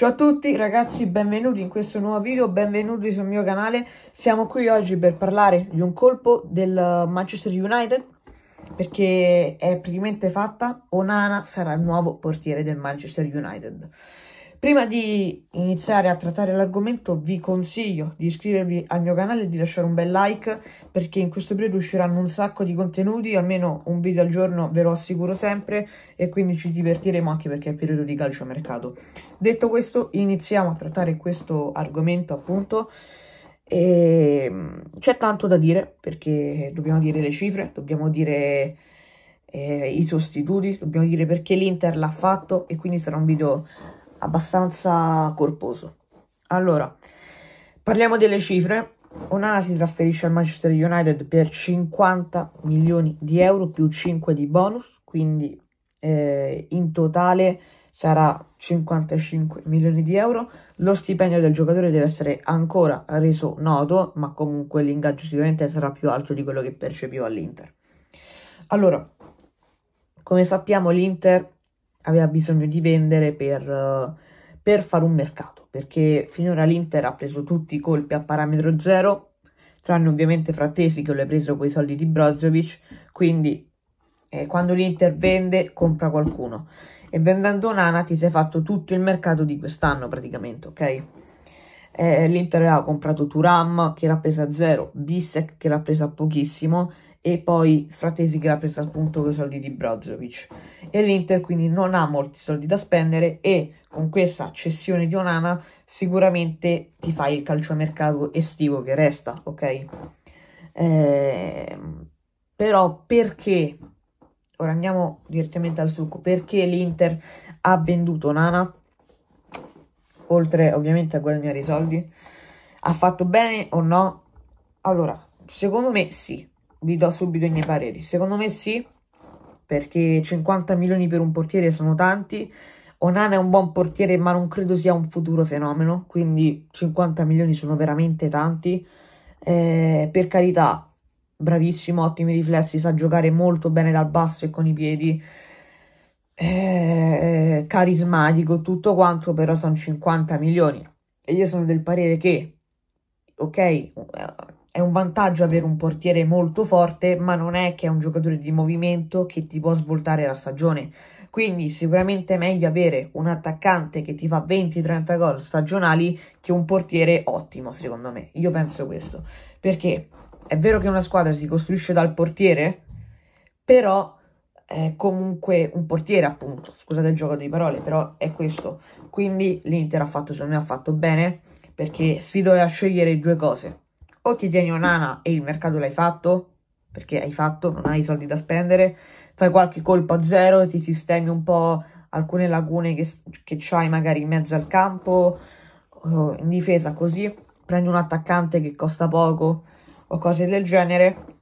Ciao a tutti ragazzi, benvenuti in questo nuovo video, benvenuti sul mio canale. Siamo qui oggi per parlare di un colpo del Manchester United perché è praticamente fatta, Onana sarà il nuovo portiere del Manchester United. Prima di iniziare a trattare l'argomento vi consiglio di iscrivervi al mio canale e di lasciare un bel like perché in questo periodo usciranno un sacco di contenuti, almeno un video al giorno ve lo assicuro sempre e quindi ci divertiremo anche perché è periodo di calcio a mercato. Detto questo iniziamo a trattare questo argomento appunto e ehm, c'è tanto da dire perché dobbiamo dire le cifre, dobbiamo dire eh, i sostituti, dobbiamo dire perché l'Inter l'ha fatto e quindi sarà un video abbastanza corposo. Allora, parliamo delle cifre. Onana si trasferisce al Manchester United per 50 milioni di euro più 5 di bonus, quindi eh, in totale sarà 55 milioni di euro. Lo stipendio del giocatore deve essere ancora reso noto, ma comunque l'ingaggio sicuramente sarà più alto di quello che percepiva all'Inter. Allora, come sappiamo l'Inter aveva bisogno di vendere per, eh, per fare un mercato, perché finora l'Inter ha preso tutti i colpi a parametro zero, tranne ovviamente Frattesi che lo preso con i soldi di Brozovic, quindi eh, quando l'Inter vende compra qualcuno e vendendo Nana ti sei fatto tutto il mercato di quest'anno praticamente, ok? Eh, L'Inter aveva comprato Turam che l'ha presa a zero, Bissek che l'ha presa a pochissimo e poi Fratesi che l'ha presa appunto con i soldi di Brozovic e l'Inter quindi non ha molti soldi da spendere e con questa cessione di Onana sicuramente ti fai il calciomercato estivo che resta, ok? Eh, però perché, ora andiamo direttamente al succo, perché l'Inter ha venduto Onana, oltre ovviamente a guadagnare i soldi? Ha fatto bene o no? Allora, secondo me sì, vi do subito i miei pareri. Secondo me sì, perché 50 milioni per un portiere sono tanti. Onana è un buon portiere, ma non credo sia un futuro fenomeno, quindi 50 milioni sono veramente tanti. Eh, per carità, bravissimo, ottimi riflessi, sa giocare molto bene dal basso e con i piedi. Eh, carismatico, tutto quanto, però sono 50 milioni. E io sono del parere che, ok, è un vantaggio avere un portiere molto forte, ma non è che è un giocatore di movimento che ti può svoltare la stagione. Quindi sicuramente è meglio avere un attaccante che ti fa 20-30 gol stagionali che un portiere ottimo, secondo me. Io penso questo. Perché è vero che una squadra si costruisce dal portiere, però è comunque un portiere, appunto. Scusate il gioco di parole, però è questo. Quindi l'Inter ha fatto, secondo me, ha fatto bene perché si doveva scegliere due cose o ti tieni un'ana e il mercato l'hai fatto, perché hai fatto, non hai i soldi da spendere, fai qualche colpo a zero, ti sistemi un po' alcune lagune che, che c'hai magari in mezzo al campo, in difesa così, prendi un attaccante che costa poco o cose del genere,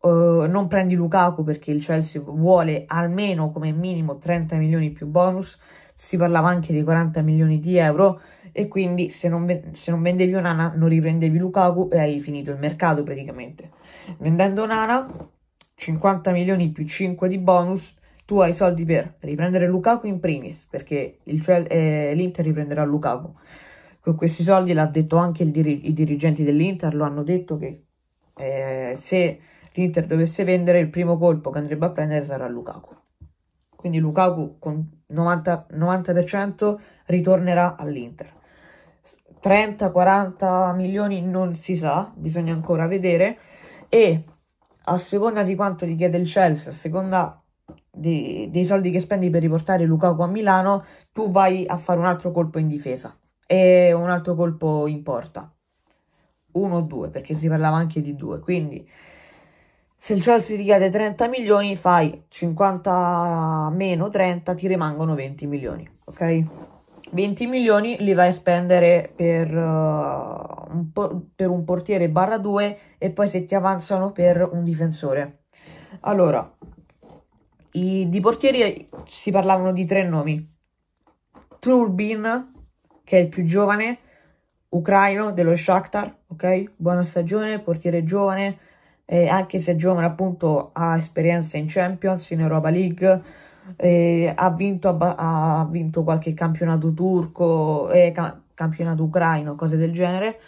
Uh, non prendi Lukaku perché il Chelsea vuole almeno come minimo 30 milioni più bonus si parlava anche di 40 milioni di euro e quindi se non, se non vendevi Onana non riprendevi Lukaku e hai finito il mercato praticamente. Vendendo Onana, 50 milioni più 5 di bonus, tu hai i soldi per riprendere Lukaku in primis, perché il, eh, l'Inter riprenderà Lukaku. Con questi soldi l'ha detto anche diri- i dirigenti dell'Inter, lo hanno detto che eh, se l'Inter dovesse vendere il primo colpo che andrebbe a prendere sarà Lukaku. Quindi Lukaku con 90, 90% ritornerà all'Inter. 30-40 milioni non si sa, bisogna ancora vedere. E a seconda di quanto ti chiede il Chelsea, a seconda di, dei soldi che spendi per riportare Lukaku a Milano, tu vai a fare un altro colpo in difesa e un altro colpo in porta. Uno o due, perché si parlava anche di due. Quindi se il Chelsea chiede 30 milioni, fai 50 meno 30, ti rimangono 20 milioni, ok? 20 milioni li vai a spendere per, uh, un, po- per un portiere barra 2 e poi se ti avanzano per un difensore. Allora, i, di portieri si parlavano di tre nomi. Turbin, che è il più giovane, ucraino dello Shakhtar, ok? Buona stagione, portiere giovane, eh, anche se giovane appunto ha esperienza in Champions, in Europa League, eh, ha, vinto, ha, vinto, qualche campionato turco, eh, ca campionato ucraino, cose del genere,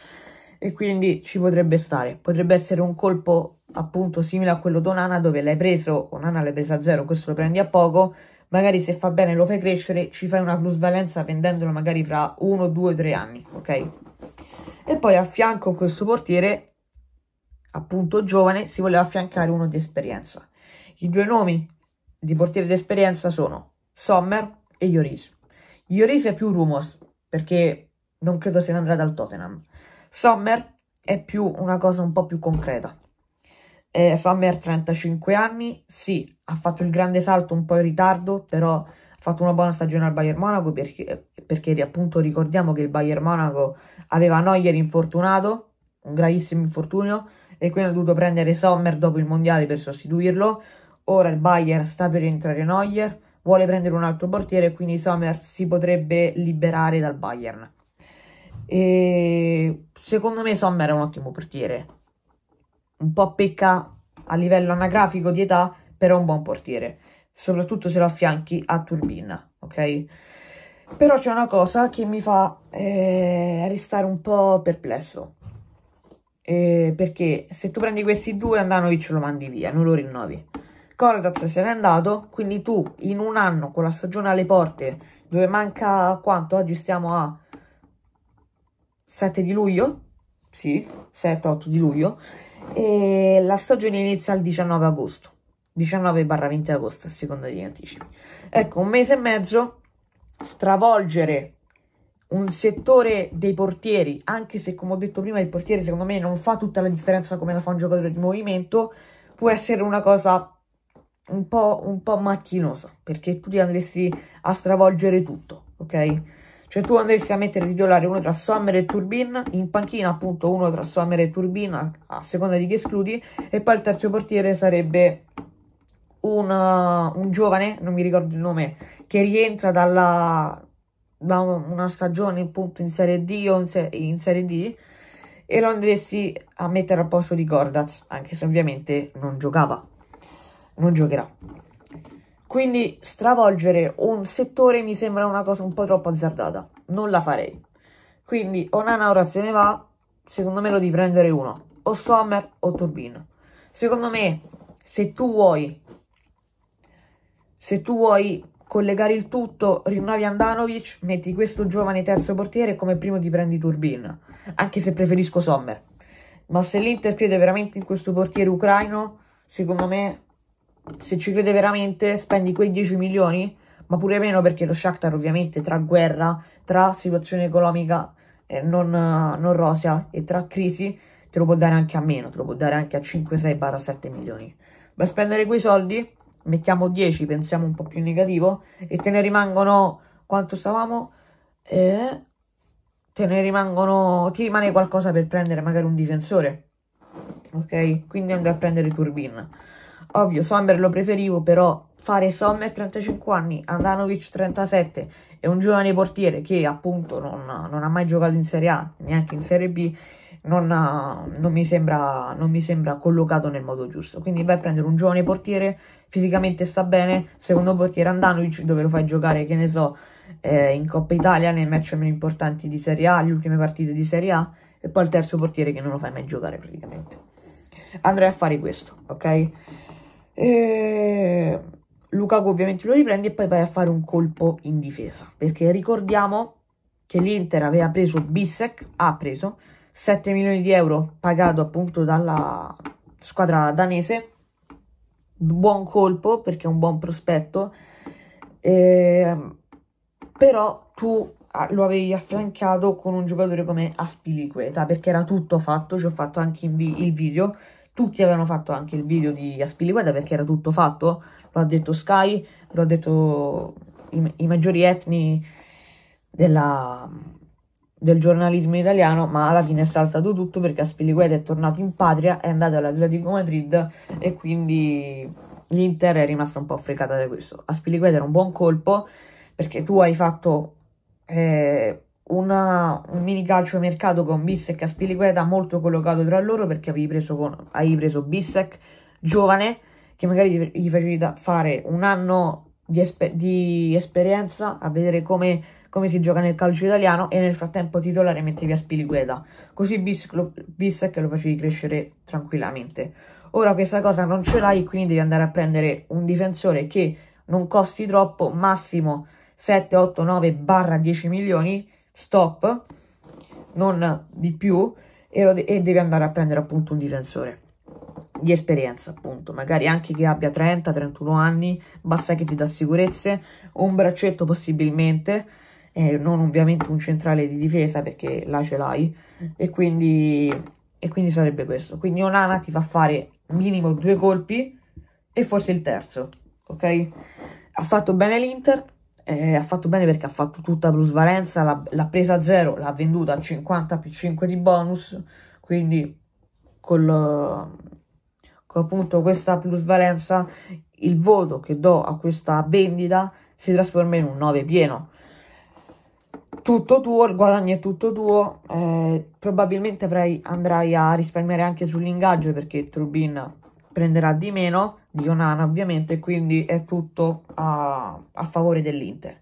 e quindi ci potrebbe stare. Potrebbe essere un colpo appunto simile a quello d'Onana dove l'hai preso, Onana l'hai presa a zero, questo lo prendi a poco, magari se fa bene lo fai crescere, ci fai una plusvalenza vendendolo magari fra 1, 2, 3 anni, ok? E poi a fianco a questo portiere appunto giovane, si voleva affiancare uno di esperienza. I due nomi di portiere di esperienza sono Sommer e Ioris. Ioris è più rumors, perché non credo se ne andrà dal Tottenham. Sommer è più una cosa un po' più concreta. Eh, Sommer 35 anni, sì, ha fatto il grande salto un po' in ritardo, però ha fatto una buona stagione al Bayern Monaco perché, perché appunto ricordiamo che il Bayern Monaco aveva Neuer infortunato, un gravissimo infortunio, e quindi ha dovuto prendere Sommer dopo il mondiale per sostituirlo. Ora il Bayern sta per entrare Neuer, vuole prendere un altro portiere e quindi Sommer si potrebbe liberare dal Bayern. E secondo me Sommer è un ottimo portiere. Un po' pecca a livello anagrafico di età, però un buon portiere. Soprattutto se lo affianchi a Turbina, ok? Però c'è una cosa che mi fa eh, restare un po' perplesso eh, perché se tu prendi questi due Andanovic lo mandi via, non lo rinnovi. Cordaz se n'è andato, quindi tu in un anno con la stagione alle porte, dove manca quanto? Oggi stiamo a 7 di luglio, sì, 7-8 di luglio, e la stagione inizia il 19 agosto, 19-20 agosto a seconda degli anticipi. Ecco, un mese e mezzo stravolgere un settore dei portieri, anche se come ho detto prima il portiere secondo me non fa tutta la differenza come la fa un giocatore di movimento, può essere una cosa un po', un po macchinosa, perché tu ti andresti a stravolgere tutto, ok? Cioè tu andresti a mettere titolare uno tra Sommer e Turbin, in panchina appunto uno tra Sommer e Turbin a, a seconda di chi escludi, e poi il terzo portiere sarebbe un, uh, un giovane, non mi ricordo il nome, che rientra dalla, da una stagione appunto in Serie D o in, se in Serie D e lo andresti a mettere al posto di Gordaz, anche se ovviamente non giocava, non giocherà. Quindi stravolgere un settore mi sembra una cosa un po' troppo azzardata, non la farei. Quindi Onana ora se ne va, secondo me lo devi prendere uno, o Sommer o Turbin. Secondo me, se tu vuoi, se tu vuoi collegare il tutto, rinnovi Andanovic, metti questo giovane terzo portiere e come primo ti prendi Turbin, anche se preferisco Sommer. Ma se l'Inter crede veramente in questo portiere ucraino, secondo me, se ci crede veramente, spendi quei 10 milioni, ma pure meno perché lo Shakhtar ovviamente tra guerra, tra situazione economica eh, non, non rosea e tra crisi, te lo può dare anche a meno, te lo può dare anche a 5, 6, 7 milioni. Per spendere quei soldi mettiamo 10, pensiamo un po' più negativo, e te ne rimangono, quanto stavamo? Eh, te ne rimangono, ti rimane qualcosa per prendere magari un difensore, ok? Quindi andai a prendere Turbin. Ovvio, Sommer lo preferivo, però fare Sommer 35 anni, Andanovic 37 e un giovane portiere che appunto non, non ha mai giocato in Serie A, neanche in Serie B, non, eh, non, mi sembra, non, mi sembra, collocato nel modo giusto. Quindi vai a prendere un giovane portiere, fisicamente sta bene, secondo portiere Andanovic dove lo fai giocare, che ne so, eh, in Coppa Italia, nei match meno importanti di Serie A, le ultime partite di Serie A, e poi il terzo portiere che non lo fai mai giocare praticamente. Andrei a fare questo, ok? E... Lukaku ovviamente lo riprendi e poi vai a fare un colpo in difesa, perché ricordiamo che l'Inter aveva preso Bissek, ha preso 7 milioni di euro pagato appunto dalla squadra danese buon colpo perché è un buon prospetto eh, però tu ah, lo avevi affiancato con un giocatore come Aspiliqueta perché era tutto fatto ci ho fatto anche il video tutti avevano fatto anche il video di Aspiliqueta perché era tutto fatto lo ha detto Sky lo ha detto i, i maggiori etni della del giornalismo italiano, ma alla fine è saltato tutto perché Aspiliqueta è tornato in patria, è andato all'Atletico Madrid e quindi l'Inter è rimasta un po' fregata da questo. Aspiliqueta era un buon colpo perché tu hai fatto eh, una, un mini calcio mercato con Bissek e Aspiliqueta molto collocato tra loro perché avevi preso, con, avevi preso Bissek giovane che magari gli facevi fare un anno di, esper- di esperienza a vedere come, come, si gioca nel calcio italiano e nel frattempo titolare mettevi a Spiligueta. Così Bissek che lo facevi crescere tranquillamente. Ora questa cosa non ce l'hai, quindi devi andare a prendere un difensore che non costi troppo, massimo 7, 8, 9 barra 10 milioni, stop, non di più, e, de- e devi andare a prendere appunto un difensore di esperienza, appunto, magari anche che abbia 30-31 anni, basta che ti dà sicurezze, un braccetto possibilmente, eh, non ovviamente un centrale di difesa perché là ce l'hai, e quindi, e quindi sarebbe questo. Quindi un'ana ti fa fare minimo due colpi e forse il terzo, ok? Ha fatto bene l'Inter, eh, ha fatto bene perché ha fatto tutta plusvalenza, l'ha presa a zero, l'ha venduta a 50 più 5 di bonus, quindi col appunto questa plusvalenza, il voto che do a questa vendita si trasforma in un 9 pieno. Tutto tuo, il guadagno è tutto tuo, eh, probabilmente avrai, andrai a risparmiare anche sull'ingaggio perché Trubin prenderà di meno di Onana ovviamente, quindi è tutto a, a favore dell'Inter.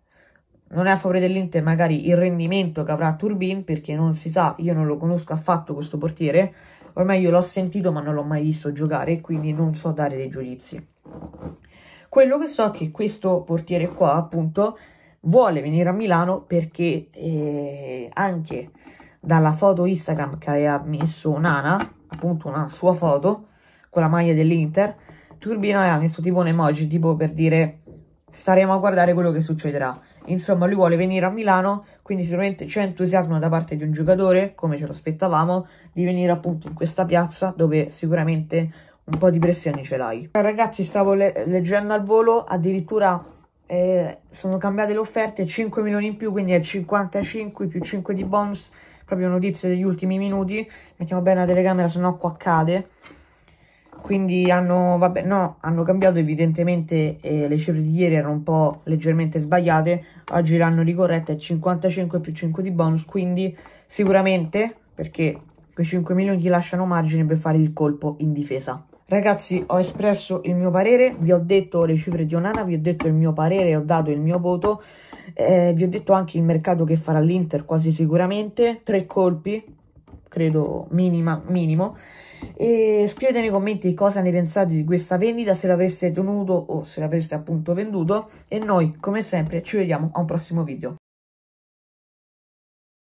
Non è a favore dell'Inter magari il rendimento che avrà Turbin perché non si sa, io non lo conosco affatto questo portiere, Ormai io l'ho sentito ma non l'ho mai visto giocare quindi non so dare dei giudizi. Quello che so è che questo portiere qua appunto vuole venire a Milano perché eh, anche dalla foto Instagram che aveva messo Nana, appunto una sua foto con la maglia dell'Inter, Turbino aveva messo tipo un emoji tipo per dire staremo a guardare quello che succederà. Insomma, lui vuole venire a Milano, quindi sicuramente c'è entusiasmo da parte di un giocatore, come ce l'aspettavamo di venire appunto in questa piazza dove sicuramente un po' di pressione ce l'hai. Eh, ragazzi, stavo le leggendo al volo, addirittura eh, sono cambiate le offerte, 5 milioni in più, quindi è 55 più 5 di bonus, proprio notizie degli ultimi minuti. Mettiamo bene la telecamera, se no qua cade quindi hanno, vabbè, no, hanno cambiato evidentemente eh, le cifre di ieri erano un po' leggermente sbagliate, oggi l'hanno ricorretta è 55 più 5 di bonus, quindi sicuramente perché quei 5 milioni gli lasciano margine per fare il colpo in difesa. Ragazzi, ho espresso il mio parere, vi ho detto le cifre di Onana, vi ho detto il mio parere, ho dato il mio voto, eh, vi ho detto anche il mercato che farà l'Inter quasi sicuramente, tre colpi, credo minima, minimo. E scrivete nei commenti cosa ne pensate di questa vendita, se l'avreste tenuto o se l'avreste appunto venduto. E noi, come sempre, ci vediamo a un prossimo video.